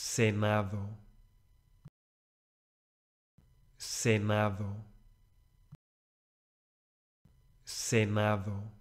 Senado. Senado. Senado.